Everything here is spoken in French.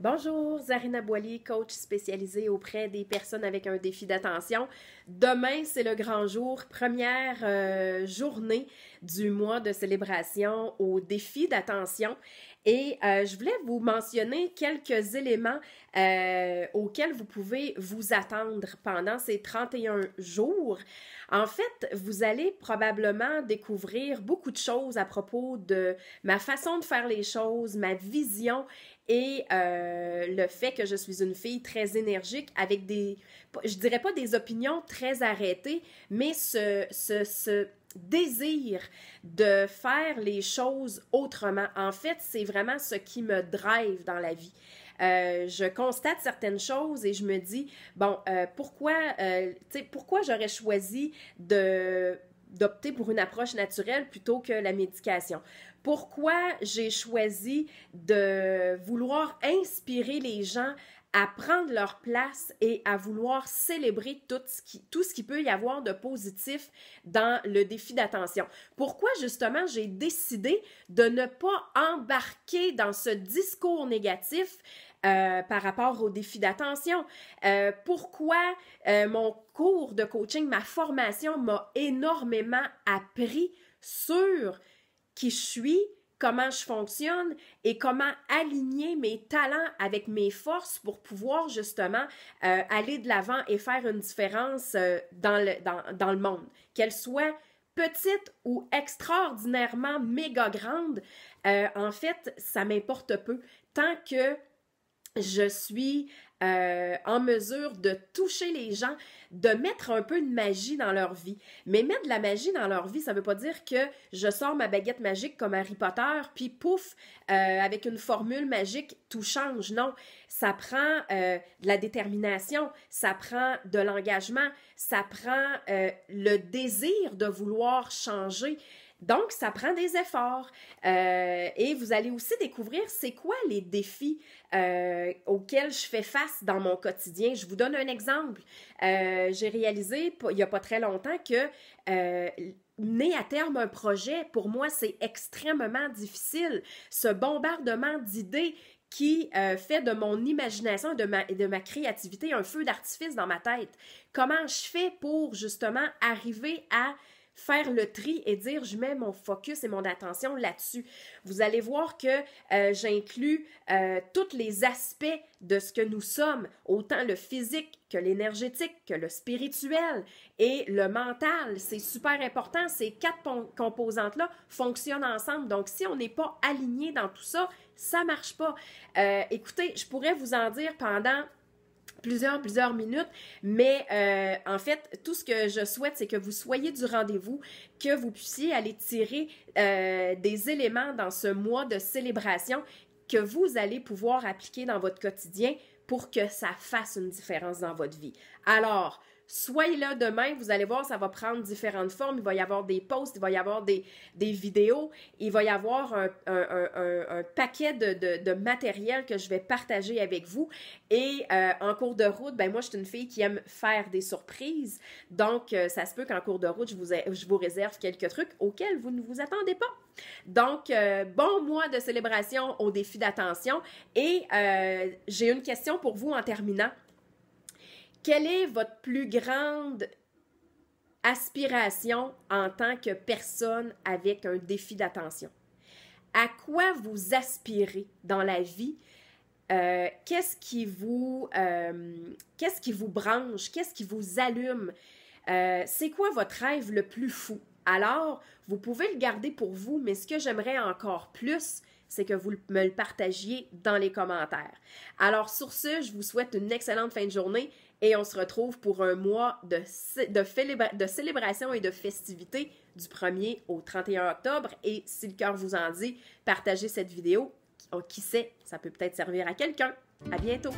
Bonjour, Zarina Boily, coach spécialisée auprès des personnes avec un défi d'attention. Demain, c'est le grand jour, première euh, journée du mois de célébration au défi d'attention. Et euh, je voulais vous mentionner quelques éléments euh, auxquels vous pouvez vous attendre pendant ces 31 jours. En fait, vous allez probablement découvrir beaucoup de choses à propos de ma façon de faire les choses, ma vision et euh, le fait que je suis une fille très énergique avec des, je dirais pas des opinions très arrêtées, mais ce, ce, ce désir de faire les choses autrement. En fait, c'est vraiment ce qui me drive dans la vie. Euh, je constate certaines choses et je me dis bon euh, pourquoi euh, pourquoi j'aurais choisi d'opter pour une approche naturelle plutôt que la médication. Pourquoi j'ai choisi de vouloir inspirer les gens à prendre leur place et à vouloir célébrer tout ce qui, peut y avoir de positif dans le défi d'attention. Pourquoi justement j'ai décidé de ne pas embarquer dans ce discours négatif euh, par rapport au défi d'attention? Euh, pourquoi euh, mon cours de coaching, ma formation m'a énormément appris sur qui je suis, comment je fonctionne et comment aligner mes talents avec mes forces pour pouvoir justement euh, aller de l'avant et faire une différence euh, dans, le, dans, le monde, qu'elle soit petite ou extraordinairement méga grande, euh, en fait, ça m'importe peu. Tant que je suis euh, en mesure de toucher les gens, de mettre un peu de magie dans leur vie. Mais mettre de la magie dans leur vie, ça ne veut pas dire que je sors ma baguette magique comme Harry Potter, puis pouf, euh, avec une formule magique, tout change. Non, ça prend euh, de la détermination, ça prend de l'engagement, ça prend le désir de vouloir changer. Donc, ça prend des efforts. Euh, et vous allez aussi découvrir c'est quoi les défis euh, auxquels je fais face dans mon quotidien. Je vous donne un exemple. Euh, j'ai réalisé il n'y a pas très longtemps que mener à terme un projet, pour moi, c'est extrêmement difficile. Ce bombardement d'idées qui fait de mon imagination et de de ma créativité un feu d'artifice dans ma tête. Comment je fais pour justement arriver à faire le tri et dire je mets mon focus et mon attention là-dessus. Vous allez voir que euh, j'inclus euh, tous les aspects de ce que nous sommes, autant le physique que l'énergétique, que le spirituel et le mental. C'est super important. Ces quatre composantes-là fonctionnent ensemble. Donc, si on n'est pas aligné dans tout ça, ça marche pas. Euh, écoutez, je pourrais vous en dire pendant plusieurs, plusieurs minutes. Mais euh, en fait, tout ce que je souhaite, c'est que vous soyez du rendez-vous, que vous puissiez aller tirer euh, des éléments dans ce mois de célébration que vous allez pouvoir appliquer dans votre quotidien pour que ça fasse une différence dans votre vie. Alors, Soyez là demain, vous allez voir, ça va prendre différentes formes. Il va y avoir des posts, il va y avoir des, des vidéos, il va y avoir un, paquet de, matériel que je vais partager avec vous. Et euh, en cours de route, ben moi, je suis une fille qui aime faire des surprises. Donc, euh, ça se peut qu'en cours de route, je vous, je vous réserve quelques trucs auxquels vous ne vous attendez pas. Donc, euh, bon mois de célébration au défi d'attention. Et j'ai une question pour vous en terminant. Quelle est votre plus grande aspiration en tant que personne avec un défi d'attention? À quoi vous aspirez dans la vie? Euh, qu'est-ce qui vous euh, qu'est-ce qui vous branche? Qu'est-ce qui vous allume? Euh, c'est quoi votre rêve le plus fou? Alors, vous pouvez le garder pour vous, mais ce que j'aimerais encore plus, c'est que vous me le partagiez dans les commentaires. Alors, sur ce, je vous souhaite une excellente fin de journée et on se retrouve pour un mois de, de, célébration et de festivités du 1er au 31 octobre. Et si le cœur vous en dit, partagez cette vidéo. Oh, qui sait, ça peut peut-être servir à quelqu'un. À bientôt!